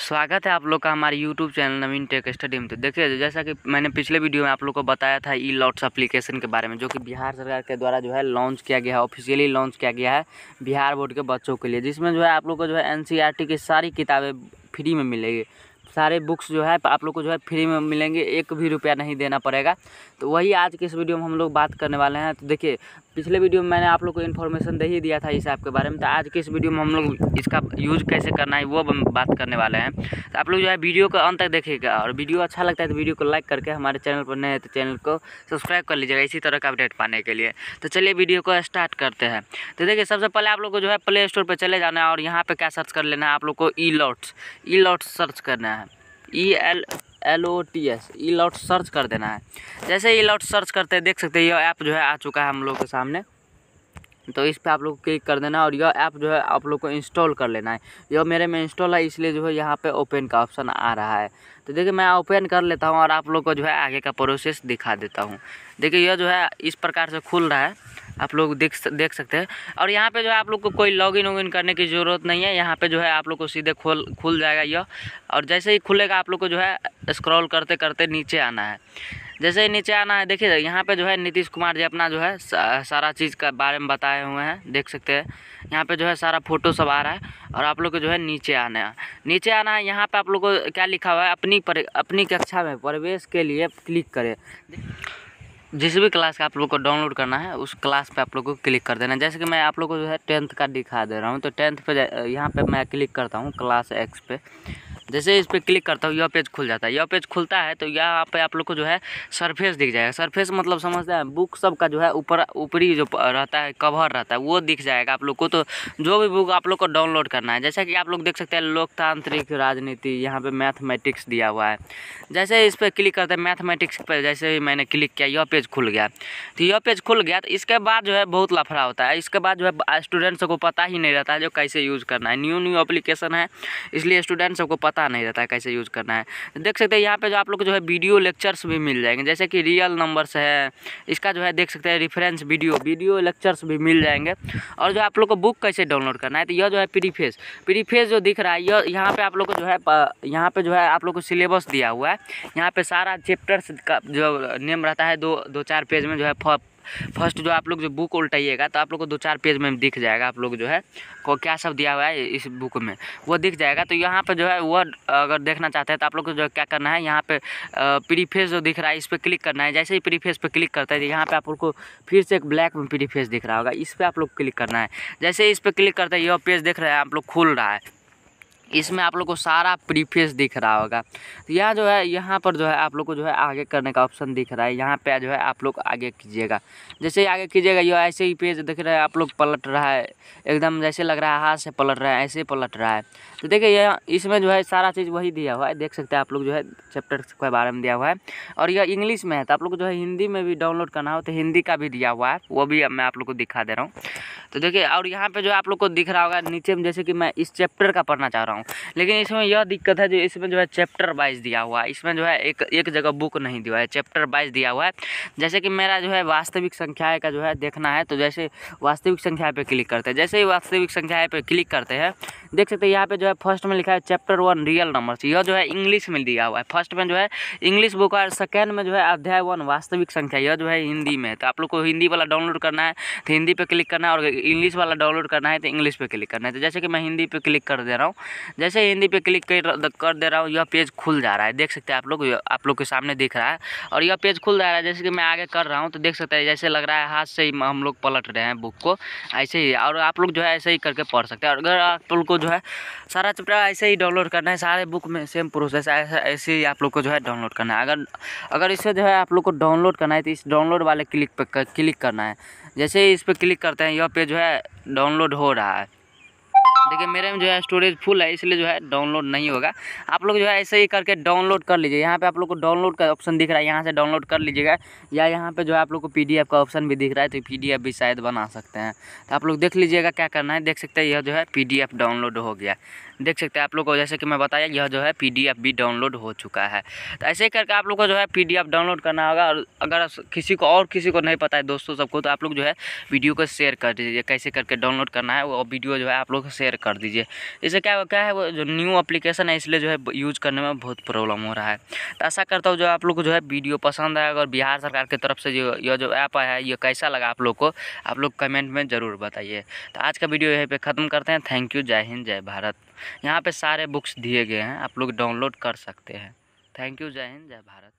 स्वागत है आप लोग का हमारे YouTube channel Naveen tech study में तो देखिए जैसा कि मैंने पिछले वीडियो में आप लोग को बताया था ई लॉट्स अप्लीकेशन के बारे में जो कि बिहार सरकार के द्वारा जो है लॉन्च किया गया है ऑफिशियली लॉन्च किया गया है बिहार बोर्ड के बच्चों के लिए जिसमें जो है आप लोग को जो है एन e की सारी किताबें फ्री में मिलेगी सारे बुक्स जो है आप लोग को जो है फ्री में मिलेंगे एक भी रुपया नहीं देना पड़ेगा तो वही आज के इस वीडियो में हम लोग बात करने वाले हैं तो देखिए पिछले वीडियो में मैंने आप लोग को इन्फॉर्मेशन दे ही दिया था इस ऐप के बारे में तो आज के इस वीडियो में हम लोग इसका यूज़ कैसे करना है वो बात करने वाले हैं तो आप लोग जो है वीडियो को अंत तक देखिएगा और वीडियो अच्छा लगता है तो वीडियो को लाइक करके हमारे चैनल पर नए तो चैनल को सब्सक्राइब कर लीजिएगा इसी तरह का अपडेट पाने के लिए तो चलिए वीडियो को स्टार्ट करते हैं तो देखिए सबसे पहले आप लोग को जो है प्ले स्टोर पर चले जाना है और यहाँ पर क्या सर्च कर लेना है आप लोग को E lots E lots search करना है E L L O T S E lot search कर देना है जैसे ई लॉट सर्च करते हैं देख सकते हैं यह ऐप जो है आ चुका है हम लोग के सामने तो इस पर आप लोग क्लिक कर देना और यह ऐप जो है आप लोग को इंस्टॉल कर लेना है यह मेरे में इंस्टॉल है इसलिए जो है यहाँ पे ओपन का ऑप्शन आ रहा है तो देखिए मैं ओपन कर लेता हूँ और आप लोग को जो है आगे का प्रोसेस दिखा देता हूँ देखिए यह जो है इस प्रकार से खुल रहा है आप लोग देख देख सकते हैं और यहाँ पे जो है आप लोग को कोई लॉगिन इन करने की ज़रूरत नहीं है यहाँ पे जो है आप लोग को सीधे खोल खुल जाएगा यह और जैसे ही खुलेगा आप लोग को जो है स्क्रॉल करते करते नीचे आना है जैसे ही नीचे आना है देखिए यहाँ पे जो है नीतीश कुमार जी अपना जो है सारा चीज़ का बारे में बताए हुए हैं देख सकते हैं यहाँ पे जो है सारा फोटो सब आ रहा है और आप लोग को जो है नीचे आना है नीचे आना है यहाँ पे आप लोग को क्या लिखा हुआ है अपनी पर, अपनी कक्षा में प्रवेश के लिए क्लिक करें जिस भी क्लास का आप लोग को डाउनलोड करना है उस क्लास पे आप लोग को क्लिक कर देना जैसे कि मैं आप लोग को जो है टेंथ का दिखा दे रहा हूँ तो टेंथ पे यहाँ पे मैं क्लिक करता हूँ क्लास एक्स पे जैसे इस पर क्लिक करता हूँ यह पेज खुल जाता है यह पेज खुलता है तो यहाँ पे आप लोग को जो है सरफेस दिख जाएगा सरफेस मतलब समझते हैं बुक सब का जो है ऊपर ऊपरी जो रहता है कवर रहता है वो दिख जाएगा आप लोग को तो जो भी बुक आप लोग को डाउनलोड करना है जैसा कि आप लोग देख सकते हैं लोकतांत्रिक राजनीति यहाँ पर मैथमेटिक्स दिया हुआ है जैसे इस पर क्लिक करते हैं मैथमेटिक्स पर जैसे ही मैंने क्लिक किया यह पेज खुल गया तो यह पेज खुल गया तो इसके बाद जो है बहुत लफड़ा होता है इसके बाद जो है स्टूडेंट्स को पता ही नहीं रहता है जो कैसे यूज़ करना है न्यू न्यू अप्लीकेशन है इसलिए स्टूडेंट्स को पता पता नहीं रहता है कैसे यूज़ करना है देख सकते हैं यहाँ पे जो आप लोग जो है वीडियो लेक्चर्स भी मिल जाएंगे जैसे कि रियल नंबर्स है इसका जो है देख सकते हैं रिफरेंस वीडियो वीडियो लेक्चर्स भी मिल जाएंगे और जो आप लोग को बुक कैसे डाउनलोड करना है तो यह जो है प्रीफेस प्रीफेस जो दिख रहा है यह यहाँ पर आप लोग को जो है यहाँ पर जो है आप लोग को सिलेबस दिया हुआ है यहाँ पर सारा चैप्टर्स का जो नेम रहता है दो दो चार पेज में जो है फर्स्ट जो आप लोग जो बुक उल्टाइएगा तो आप लोग को दो चार पेज में दिख जाएगा आप लोग जो है को क्या सब दिया हुआ है इस बुक में वो दिख जाएगा तो यहाँ पर जो है वह अगर देखना चाहते हैं तो आप लोग को जो क्या करना है यहाँ पे प्रीफेस जो दिख रहा है इस पर क्लिक करना है जैसे ही प्रीफेस पर क्लिक करते हैं तो यहाँ पर आप लोग को फिर से एक ब्लैक में प्रीफेस दिख रहा होगा इस पर आप लोग क्लिक करना है जैसे इस पर क्लिक करते हैं यह पेज देख रहे हैं आप लोग खुल रहा है इसमें आप लोग को सारा प्रीफेस दिख रहा होगा तो यह जो है यहाँ पर जो है आप लोग को जो है आगे करने का ऑप्शन दिख रहा है यहाँ पे जो है आप लोग आगे कीजिएगा जैसे ही आगे कीजिएगा ये ऐसे ही पेज दिख रहा है आप लोग पलट रहा है एकदम जैसे लग रहा है हाथ से पलट रहा है ऐसे पलट रहा है तो देखिए यह इसमें जो है सारा चीज़ वही दिया हुआ है देख सकते हैं आप लोग जो है चैप्टर के बारे में दिया हुआ है और यह इंग्लिश में है तो आप लोग जो है हिंदी में भी डाउनलोड करना हो तो हिंदी का भी दिया हुआ है वो भी मैं आप लोग को दिखा दे रहा हूँ तो देखिए और यहाँ पर जो आप लोग को दिख रहा होगा नीचे में जैसे कि मैं इस चैप्टर का पढ़ना चाह रहा हूँ हूँ लेकिन इसमें यह दिक्कत है जो इसमें जो है चैप्टर वाइज दिया हुआ है इसमें जो है एक एक जगह बुक नहीं दिया है चैप्टर वाइज दिया हुआ है जैसे कि मेरा जो है वास्तविक संख्या का जो है देखना है तो जैसे वास्तविक संख्या पर क्लिक करते हैं जैसे ही वास्तविक संख्या पर क्लिक करते हैं देख सकते हैं यहाँ पे जो है फर्स्ट में लिखा है चैप्टर वन रियल नंबर्स यह जो है इंग्लिश में दिया हुआ है फर्स्ट में जो है इंग्लिश बुक और सेकेंड में जो है अध्याय वन वास्तविक संख्या यह जो है हिंदी में तो आप लोग को हिंदी वाला डाउनलोड करना है तो हिंदी पर क्लिक करना है और इंग्लिश वाला डाउनलोड करना है तो इंग्लिश पर क्लिक करना है तो जैसे कि मैं हिंदी पर क्लिक कर दे रहा हूँ जैसे हिंदी पे क्लिक कर कर दे रहा हूँ यह पेज खुल जा रहा है देख सकते हैं आप लोग आप लोग के सामने दिख रहा है और यह पेज खुल जा रहा है जैसे कि मैं आगे कर रहा हूँ तो देख सकते हैं जैसे लग रहा है हाथ से ही हम लोग पलट रहे हैं बुक को ऐसे ही और आप लोग जो है ऐसे ही करके पढ़ सकते हैं और अगर आप लोग को जो है सारा चैप्टर ऐसे ही डाउनलोड करना है सारे बुक में सेम प्रोसेस ऐसे ऐसे ही आप लोग को जो है डाउनलोड करना है अगर अगर इसे जो है आप लोग को डाउनलोड करना है तो इस डाउनलोड वाले क्लिक पर क्लिक करना है जैसे ही इस पर क्लिक करते हैं यह पेज जो है डाउनलोड हो रहा है देखिए मेरे में जो है स्टोरेज फुल है इसलिए जो है डाउनलोड नहीं होगा आप लोग जो है ऐसे ही करके डाउनलोड कर लीजिए यहाँ पे आप लोग को डाउनलोड का ऑप्शन दिख रहा है यहाँ से डाउनलोड कर लीजिएगा या यहाँ पे जो है आप लोग को पी का ऑप्शन भी दिख रहा है तो पी भी शायद बना सकते हैं तो आप लोग देख लीजिएगा क्या करना है देख सकते हैं यह जो है पी डाउनलोड हो गया देख सकते हैं आप लोग को जैसे कि मैं बताया यह जो है पी भी डाउनलोड हो चुका है तो ऐसे ही करके आप लोग को जो है पी डाउनलोड करना होगा और अगर किसी को और किसी को नहीं पता है दोस्तों सबको तो आप लोग जो है वीडियो को शेयर कर दीजिए कैसे करके डाउनलोड करना है वो वीडियो जो है आप लोग शेयर कर दीजिए इसे क्या क्या है वो जो न्यू अप्लीकेशन है इसलिए जो है यूज़ करने में बहुत प्रॉब्लम हो रहा है तो ऐसा करता हूँ जो आप लोग को जो है वीडियो पसंद आया और बिहार सरकार की तरफ से जो यह जो ऐप आया है ये कैसा लगा आप लोग को आप लोग कमेंट में ज़रूर बताइए तो आज का वीडियो यहीं पर ख़त्म करते हैं थैंक यू जय हिंद जय भारत यहाँ पर सारे बुक्स दिए गए हैं आप लोग डाउनलोड कर सकते हैं थैंक यू जय हिंद जय भारत